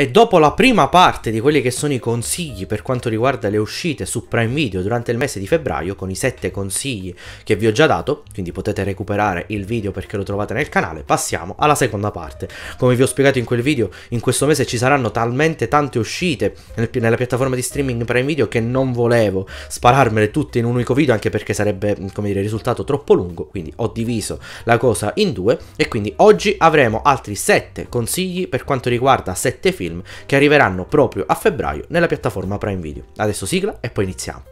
E dopo la prima parte di quelli che sono i consigli per quanto riguarda le uscite su Prime Video durante il mese di febbraio, con i 7 consigli che vi ho già dato, quindi potete recuperare il video perché lo trovate nel canale, passiamo alla seconda parte. Come vi ho spiegato in quel video, in questo mese ci saranno talmente tante uscite nella piattaforma di streaming Prime Video che non volevo spararmele tutte in un unico video, anche perché sarebbe, come dire, risultato troppo lungo, quindi ho diviso la cosa in due e quindi oggi avremo altri 7 consigli per quanto riguarda 7 film film, che arriveranno proprio a febbraio nella piattaforma Prime Video. Adesso sigla e poi iniziamo.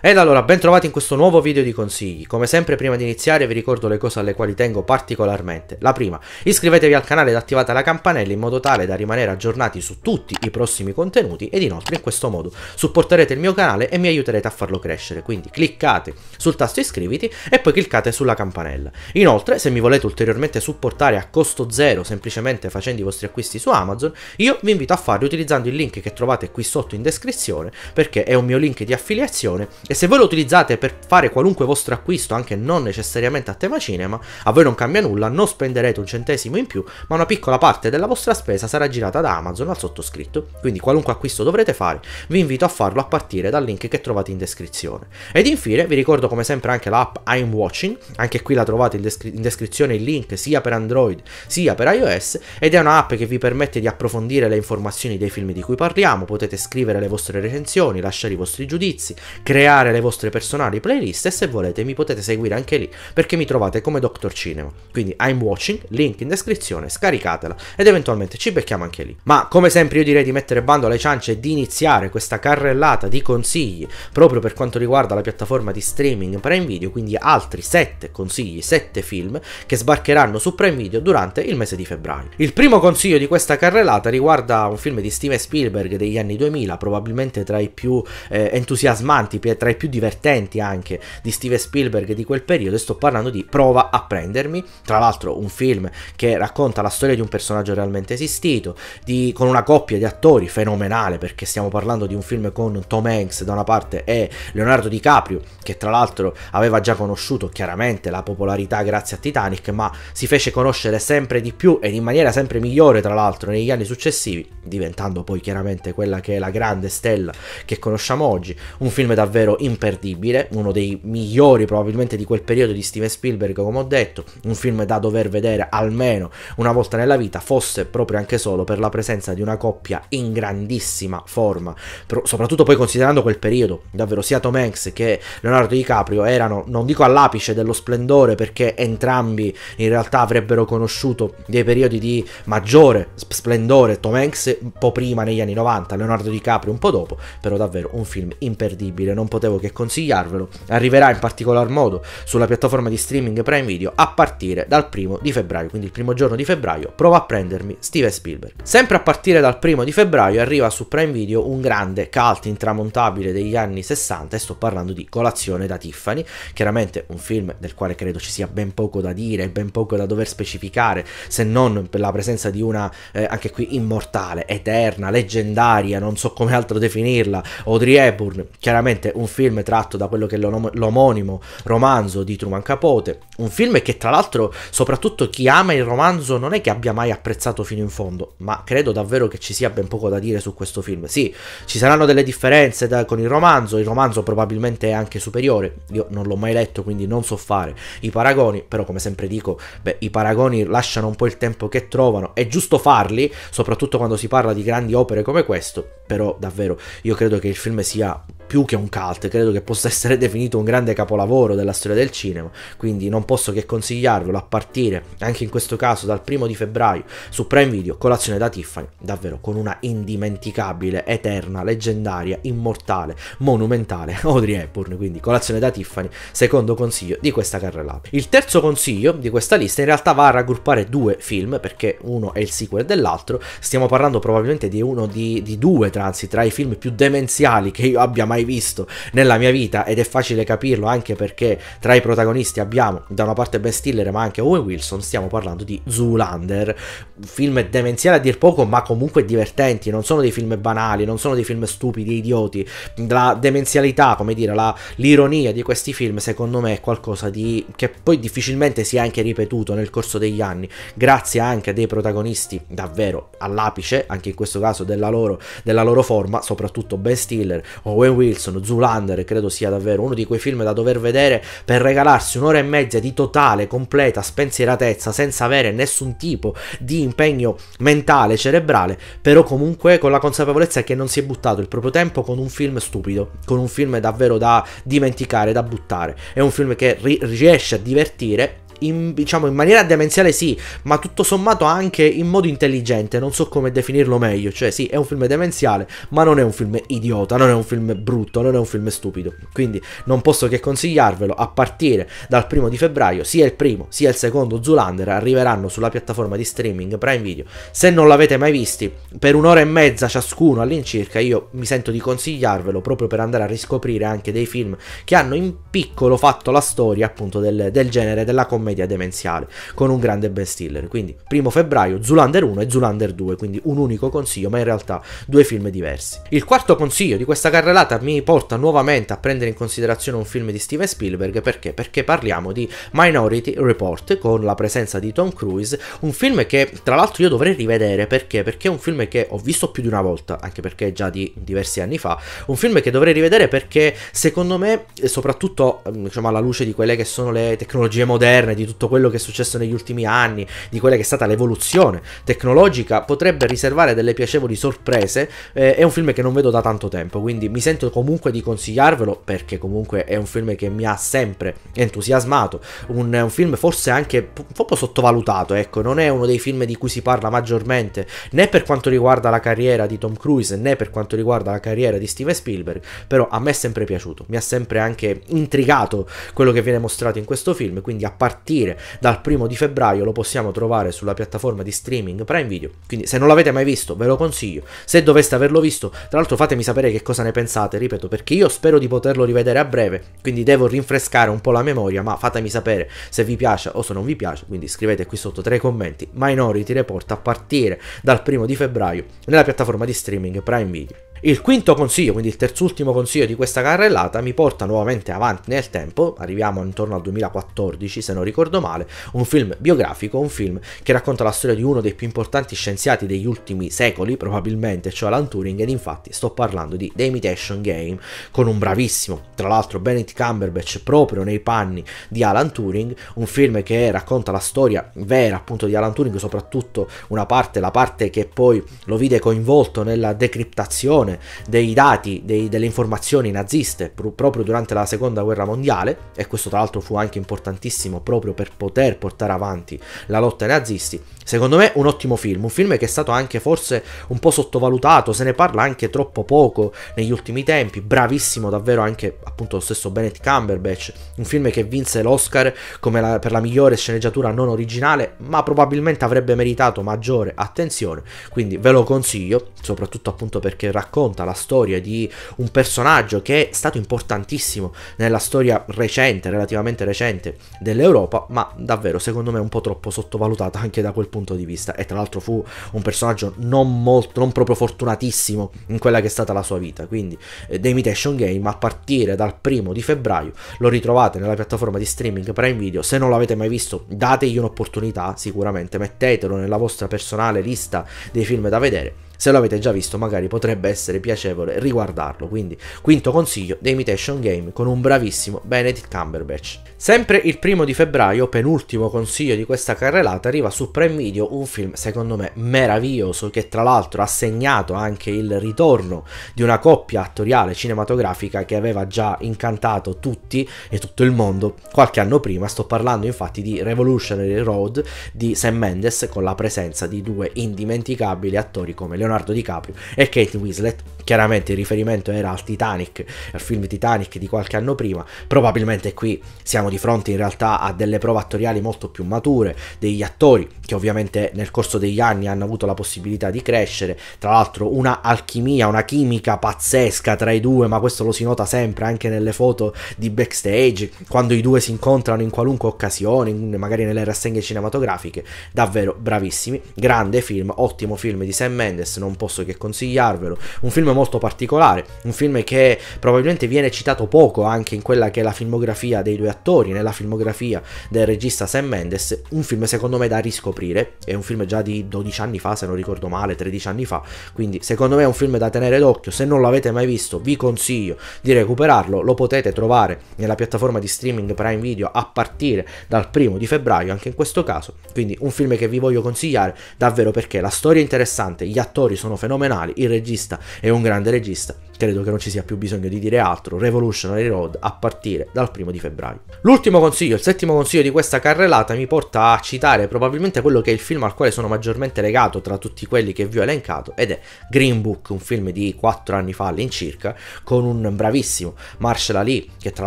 Ed allora, ben trovati in questo nuovo video di consigli. Come sempre prima di iniziare vi ricordo le cose alle quali tengo particolarmente. La prima, iscrivetevi al canale ed attivate la campanella in modo tale da rimanere aggiornati su tutti i prossimi contenuti ed inoltre in questo modo supporterete il mio canale e mi aiuterete a farlo crescere. Quindi cliccate sul tasto iscriviti e poi cliccate sulla campanella. Inoltre, se mi volete ulteriormente supportare a costo zero semplicemente facendo i vostri acquisti su Amazon, io vi invito a farlo utilizzando il link che trovate qui sotto in descrizione perché è un mio link di affiliazione e se voi lo utilizzate per fare qualunque vostro acquisto, anche non necessariamente a tema cinema, a voi non cambia nulla, non spenderete un centesimo in più, ma una piccola parte della vostra spesa sarà girata da Amazon al sottoscritto. Quindi qualunque acquisto dovrete fare, vi invito a farlo a partire dal link che trovate in descrizione. Ed infine vi ricordo come sempre anche l'app I'm Watching, anche qui la trovate in, descri- in descrizione il link sia per Android sia per iOS ed è un'app che vi permette di approfondire le informazioni dei film di cui parliamo, potete scrivere le vostre recensioni, lasciare i vostri giudizi, creare creare le vostre personali playlist e se volete mi potete seguire anche lì perché mi trovate come Doctor Cinema. Quindi I'm watching, link in descrizione, scaricatela ed eventualmente ci becchiamo anche lì. Ma come sempre io direi di mettere bando alle ciance e di iniziare questa carrellata di consigli proprio per quanto riguarda la piattaforma di streaming Prime Video, quindi altri 7 consigli, 7 film che sbarcheranno su Prime Video durante il mese di febbraio. Il primo consiglio di questa carrellata riguarda un film di Steven Spielberg degli anni 2000, probabilmente tra i più eh, entusiasmanti, tra tra i più divertenti anche di Steven Spielberg di quel periodo e sto parlando di Prova a prendermi, tra l'altro un film che racconta la storia di un personaggio realmente esistito, di, con una coppia di attori fenomenale perché stiamo parlando di un film con Tom Hanks da una parte e Leonardo DiCaprio che tra l'altro aveva già conosciuto chiaramente la popolarità grazie a Titanic ma si fece conoscere sempre di più ed in maniera sempre migliore tra l'altro negli anni successivi diventando poi chiaramente quella che è la grande stella che conosciamo oggi, un film davvero imperdibile, uno dei migliori probabilmente di quel periodo di Steven Spielberg, come ho detto, un film da dover vedere almeno una volta nella vita, fosse proprio anche solo per la presenza di una coppia in grandissima forma, Pro soprattutto poi considerando quel periodo, davvero sia Tom Hanks che Leonardo DiCaprio erano, non dico all'apice dello splendore perché entrambi in realtà avrebbero conosciuto dei periodi di maggiore splendore, Tom Hanks un po' prima negli anni 90, Leonardo DiCaprio un po' dopo, però davvero un film imperdibile, non potevo devo che consigliarvelo, arriverà in particolar modo sulla piattaforma di streaming Prime Video a partire dal primo di febbraio, quindi il primo giorno di febbraio, provo a prendermi Steven Spielberg. Sempre a partire dal primo di febbraio arriva su Prime Video un grande cult intramontabile degli anni 60 e sto parlando di Colazione da Tiffany, chiaramente un film del quale credo ci sia ben poco da dire ben poco da dover specificare se non per la presenza di una eh, anche qui immortale, eterna, leggendaria, non so come altro definirla, Audrey Hepburn, chiaramente un film film tratto da quello che è l'omonimo romanzo di Truman Capote, un film che tra l'altro soprattutto chi ama il romanzo non è che abbia mai apprezzato fino in fondo, ma credo davvero che ci sia ben poco da dire su questo film. Sì, ci saranno delle differenze da, con il romanzo, il romanzo probabilmente è anche superiore, io non l'ho mai letto quindi non so fare i paragoni, però come sempre dico, beh, i paragoni lasciano un po' il tempo che trovano, è giusto farli, soprattutto quando si parla di grandi opere come questo, però davvero io credo che il film sia più che un cult, credo che possa essere definito un grande capolavoro della storia del cinema, quindi non posso che consigliarvelo a partire anche in questo caso dal primo di febbraio su Prime Video Colazione da Tiffany, davvero con una indimenticabile, eterna, leggendaria, immortale, monumentale Audrey Hepburn, quindi Colazione da Tiffany, secondo consiglio di questa carrellata. Il terzo consiglio di questa lista in realtà va a raggruppare due film perché uno è il sequel dell'altro, stiamo parlando probabilmente di uno di, di due transi tra i film più demenziali che io abbia mai visto nella mia vita ed è facile capirlo anche perché tra i protagonisti abbiamo da una parte Ben Stiller ma anche Owen Wilson, stiamo parlando di Zoolander, film demenziale a dir poco ma comunque divertenti, non sono dei film banali, non sono dei film stupidi, idioti, la demenzialità, come dire, la, l'ironia di questi film secondo me è qualcosa di, che poi difficilmente si è anche ripetuto nel corso degli anni, grazie anche a dei protagonisti davvero all'apice, anche in questo caso della loro, della loro forma, soprattutto Ben Stiller, Owen Wilson, Zoolander, Thunder credo sia davvero uno di quei film da dover vedere per regalarsi un'ora e mezza di totale, completa spensieratezza senza avere nessun tipo di impegno mentale, cerebrale, però comunque con la consapevolezza che non si è buttato il proprio tempo con un film stupido, con un film davvero da dimenticare, da buttare. È un film che ri- riesce a divertire in, diciamo, in maniera demenziale sì, ma tutto sommato anche in modo intelligente, non so come definirlo meglio, cioè sì, è un film demenziale, ma non è un film idiota, non è un film brutto, non è un film stupido, quindi non posso che consigliarvelo a partire dal primo di febbraio, sia il primo sia il secondo Zulander arriveranno sulla piattaforma di streaming Prime Video, se non l'avete mai visti, per un'ora e mezza ciascuno all'incirca io mi sento di consigliarvelo proprio per andare a riscoprire anche dei film che hanno in piccolo fatto la storia appunto del, del genere della commedia commedia demenziale con un grande best bestseller. Quindi, primo febbraio, Zulander 1 e Zulander 2, quindi un unico consiglio, ma in realtà due film diversi. Il quarto consiglio di questa carrellata mi porta nuovamente a prendere in considerazione un film di Steven Spielberg perché? Perché parliamo di Minority Report con la presenza di Tom Cruise, un film che tra l'altro io dovrei rivedere perché? Perché è un film che ho visto più di una volta, anche perché è già di diversi anni fa, un film che dovrei rivedere perché secondo me, soprattutto ehm, diciamo alla luce di quelle che sono le tecnologie moderne, di tutto quello che è successo negli ultimi anni, di quella che è stata l'evoluzione tecnologica, potrebbe riservare delle piacevoli sorprese. Eh, è un film che non vedo da tanto tempo, quindi mi sento comunque di consigliarvelo perché comunque è un film che mi ha sempre entusiasmato, un, un film forse anche un po' sottovalutato, ecco, non è uno dei film di cui si parla maggiormente, né per quanto riguarda la carriera di Tom Cruise, né per quanto riguarda la carriera di Steven Spielberg, però a me è sempre piaciuto, mi ha sempre anche intrigato quello che viene mostrato in questo film, quindi a parte partire dal primo di febbraio lo possiamo trovare sulla piattaforma di streaming Prime Video. Quindi se non l'avete mai visto ve lo consiglio. Se doveste averlo visto, tra l'altro fatemi sapere che cosa ne pensate, ripeto, perché io spero di poterlo rivedere a breve, quindi devo rinfrescare un po' la memoria, ma fatemi sapere se vi piace o se non vi piace, quindi scrivete qui sotto tra i commenti Minority Report a partire dal primo di febbraio nella piattaforma di streaming Prime Video. Il quinto consiglio, quindi il terzultimo consiglio di questa carrellata, mi porta nuovamente avanti nel tempo, arriviamo intorno al 2014 se non ricordo male, un film biografico, un film che racconta la storia di uno dei più importanti scienziati degli ultimi secoli probabilmente, cioè Alan Turing, ed infatti sto parlando di The Imitation Game, con un bravissimo, tra l'altro Benedict Cumberbatch proprio nei panni di Alan Turing, un film che racconta la storia vera appunto di Alan Turing, soprattutto una parte, la parte che poi lo vide coinvolto nella decriptazione, diffusione dei dati, dei, delle informazioni naziste pr- proprio durante la seconda guerra mondiale, e questo tra l'altro fu anche importantissimo proprio per poter portare avanti la lotta ai nazisti. Secondo me un ottimo film, un film che è stato anche forse un po' sottovalutato, se ne parla anche troppo poco negli ultimi tempi, bravissimo davvero anche appunto lo stesso Bennett Cumberbatch, un film che vinse l'Oscar la, per la migliore sceneggiatura non originale, ma probabilmente avrebbe meritato maggiore attenzione, quindi ve lo consiglio, soprattutto appunto perché racconta racconta la storia di un personaggio che è stato importantissimo nella storia recente, relativamente recente dell'Europa, ma davvero secondo me un po' troppo sottovalutata anche da quel punto di vista. E tra l'altro fu un personaggio non, molto, non proprio fortunatissimo in quella che è stata la sua vita. Quindi eh, The Imitation Game a partire dal primo di febbraio lo ritrovate nella piattaforma di streaming Prime Video. Se non l'avete mai visto, dategli un'opportunità sicuramente, mettetelo nella vostra personale lista dei film da vedere se lo avete già visto magari potrebbe essere piacevole riguardarlo, quindi quinto consiglio, The Imitation Game con un bravissimo Benedict Cumberbatch. Sempre il primo di febbraio, penultimo consiglio di questa carrellata, arriva su Prime Video un film secondo me meraviglioso che tra l'altro ha segnato anche il ritorno di una coppia attoriale cinematografica che aveva già incantato tutti e tutto il mondo qualche anno prima, sto parlando infatti di Revolutionary Road di Sam Mendes con la presenza di due indimenticabili attori come Leonardo Leonardo DiCaprio e Kate Winslet. Chiaramente il riferimento era al Titanic, al film Titanic di qualche anno prima. Probabilmente qui siamo di fronte in realtà a delle prove attoriali molto più mature, degli attori che ovviamente nel corso degli anni hanno avuto la possibilità di crescere. Tra l'altro una alchimia, una chimica pazzesca tra i due, ma questo lo si nota sempre anche nelle foto di backstage, quando i due si incontrano in qualunque occasione, magari nelle rassegne cinematografiche. Davvero bravissimi. Grande film, ottimo film di Sam Mendes, non posso che consigliarvelo. Un film molto particolare, un film che probabilmente viene citato poco anche in quella che è la filmografia dei due attori, nella filmografia del regista Sam Mendes, un film secondo me da riscoprire, è un film già di 12 anni fa se non ricordo male, 13 anni fa, quindi secondo me è un film da tenere d'occhio, se non l'avete mai visto vi consiglio di recuperarlo, lo potete trovare nella piattaforma di streaming Prime Video a partire dal primo di febbraio anche in questo caso, quindi un film che vi voglio consigliare davvero perché la storia è interessante, gli attori attori sono fenomenali, il regista è un grande regista credo che non ci sia più bisogno di dire altro, Revolutionary Road a partire dal primo di febbraio. L'ultimo consiglio, il settimo consiglio di questa carrellata mi porta a citare probabilmente quello che è il film al quale sono maggiormente legato tra tutti quelli che vi ho elencato ed è Green Book, un film di 4 anni fa all'incirca con un bravissimo Marshall Ali che tra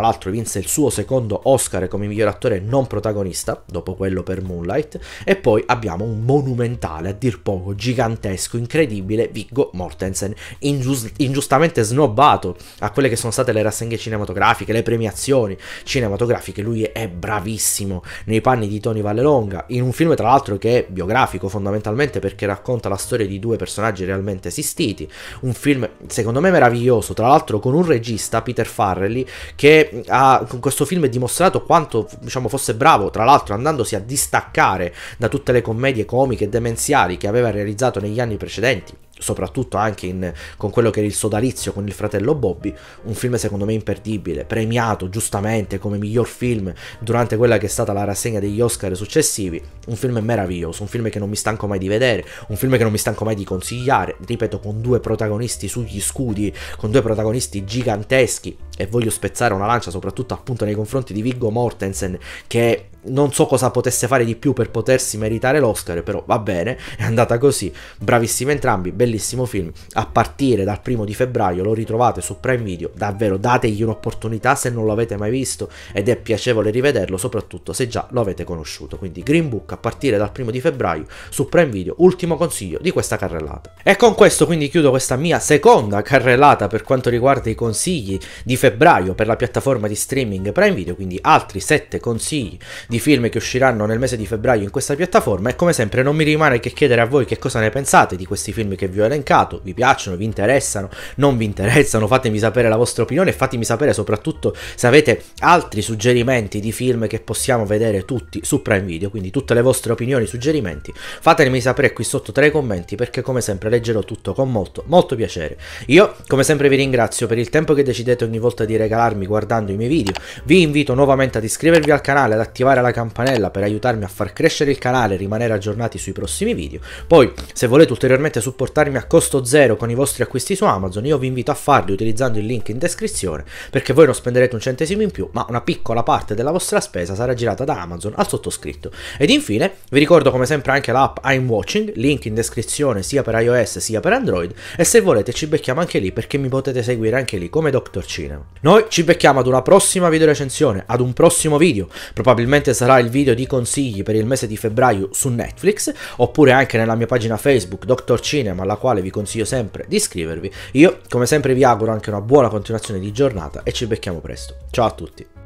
l'altro vinse il suo secondo Oscar come miglior attore non protagonista dopo quello per Moonlight e poi abbiamo un monumentale a dir poco gigantesco incredibile Viggo Mortensen ingiust- ingiustamente totalmente snobbato a quelle che sono state le rassegne cinematografiche, le premiazioni cinematografiche. Lui è bravissimo nei panni di Tony Vallelonga, in un film tra l'altro che è biografico fondamentalmente perché racconta la storia di due personaggi realmente esistiti. Un film secondo me meraviglioso, tra l'altro con un regista, Peter Farrelly, che ha, con questo film dimostrato quanto diciamo, fosse bravo, tra l'altro andandosi a distaccare da tutte le commedie comiche e demenziali che aveva realizzato negli anni precedenti soprattutto anche in, con quello che era il sodalizio con il fratello Bobby, un film secondo me imperdibile, premiato giustamente come miglior film durante quella che è stata la rassegna degli Oscar successivi, un film meraviglioso, un film che non mi stanco mai di vedere, un film che non mi stanco mai di consigliare, ripeto con due protagonisti sugli scudi, con due protagonisti giganteschi e voglio spezzare una lancia soprattutto appunto nei confronti di Viggo Mortensen che non so cosa potesse fare di più per potersi meritare l'Oscar, però va bene, è andata così. Bravissimi entrambi, bellissimo film. A partire dal primo di febbraio lo ritrovate su Prime Video, davvero dategli un'opportunità se non lo avete mai visto ed è piacevole rivederlo, soprattutto se già lo avete conosciuto. Quindi Green Book a partire dal primo di febbraio su Prime Video, ultimo consiglio di questa carrellata. E con questo quindi chiudo questa mia seconda carrellata per quanto riguarda i consigli di febbraio per la piattaforma di streaming Prime Video, quindi altri sette consigli di film che usciranno nel mese di febbraio in questa piattaforma e come sempre non mi rimane che chiedere a voi che cosa ne pensate di questi film che vi ho elencato, vi piacciono, vi interessano, non vi interessano, fatemi sapere la vostra opinione e fatemi sapere soprattutto se avete altri suggerimenti di film che possiamo vedere tutti su Prime Video, quindi tutte le vostre opinioni, suggerimenti, fatemi sapere qui sotto tra i commenti perché come sempre leggerò tutto con molto, molto piacere. Io come sempre vi ringrazio per il tempo che decidete ogni volta di regalarmi guardando i miei video, vi invito nuovamente ad iscrivervi al canale, ad attivare la campanella per aiutarmi a far crescere il canale e rimanere aggiornati sui prossimi video. Poi, se volete ulteriormente supportarmi a costo zero con i vostri acquisti su Amazon, io vi invito a farli utilizzando il link in descrizione, perché voi non spenderete un centesimo in più, ma una piccola parte della vostra spesa sarà girata da Amazon al sottoscritto. Ed infine, vi ricordo come sempre anche l'app I'm Watching, link in descrizione sia per iOS sia per Android, e se volete ci becchiamo anche lì perché mi potete seguire anche lì come Dr. Cinema. Noi ci becchiamo ad una prossima video recensione, ad un prossimo video, probabilmente questo sarà il video di consigli per il mese di febbraio su Netflix, oppure anche nella mia pagina Facebook Dr. Cinema, alla quale vi consiglio sempre di iscrivervi. Io, come sempre, vi auguro anche una buona continuazione di giornata e ci becchiamo presto. Ciao a tutti!